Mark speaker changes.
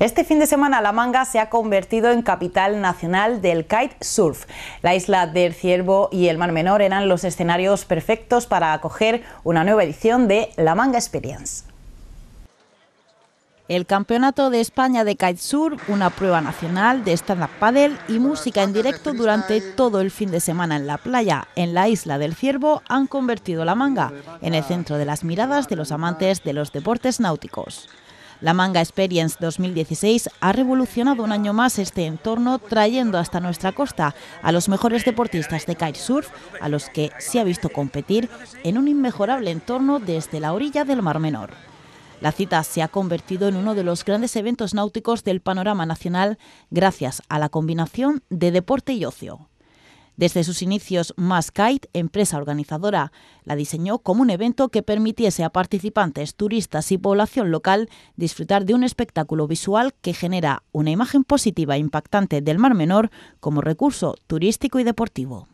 Speaker 1: Este fin de semana La Manga se ha convertido en capital nacional del kite surf. La isla del Ciervo y el Mar Menor eran los escenarios perfectos para acoger una nueva edición de La Manga Experience. El Campeonato de España de Kitesurf, una prueba nacional de stand-up paddle y música en directo durante todo el fin de semana en la playa, en la isla del Ciervo, han convertido la manga en el centro de las miradas de los amantes de los deportes náuticos. La Manga Experience 2016 ha revolucionado un año más este entorno trayendo hasta nuestra costa a los mejores deportistas de kitesurf, a los que se ha visto competir en un inmejorable entorno desde la orilla del Mar Menor. La cita se ha convertido en uno de los grandes eventos náuticos del panorama nacional gracias a la combinación de deporte y ocio. Desde sus inicios, Maskite, empresa organizadora, la diseñó como un evento que permitiese a participantes, turistas y población local disfrutar de un espectáculo visual que genera una imagen positiva e impactante del Mar Menor como recurso turístico y deportivo.